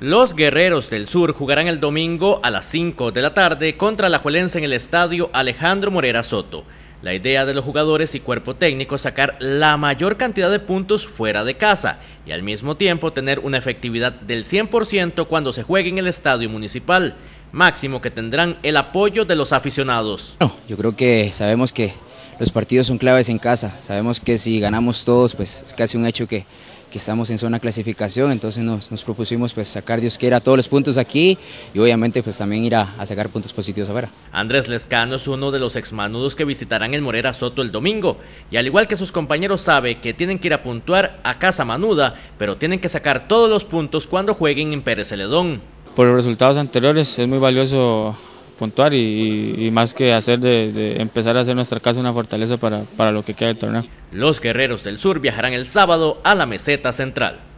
Los Guerreros del Sur jugarán el domingo a las 5 de la tarde contra la Juelense en el estadio Alejandro Morera Soto. La idea de los jugadores y cuerpo técnico es sacar la mayor cantidad de puntos fuera de casa y al mismo tiempo tener una efectividad del 100% cuando se juegue en el estadio municipal, máximo que tendrán el apoyo de los aficionados. yo creo que sabemos que los partidos son claves en casa. Sabemos que si ganamos todos, pues es casi un hecho que, estamos en zona clasificación, entonces nos, propusimos pues sacar Dios quiera todos los puntos aquí y obviamente pues también ir a, a sacar puntos positivos afuera. Andrés Lescano es uno de los exmanudos que visitarán el Morera Soto el domingo y al igual que sus compañeros sabe que tienen que ir a puntuar a Casa Manuda, pero tienen que sacar todos los puntos cuando jueguen en Pérez Celedón. Por los resultados anteriores es muy valioso puntuar y, más que hacer de, empezar a hacer nuestra casa una fortaleza para, para lo que queda del torneo. Los guerreros del sur viajarán el sábado a la meseta central.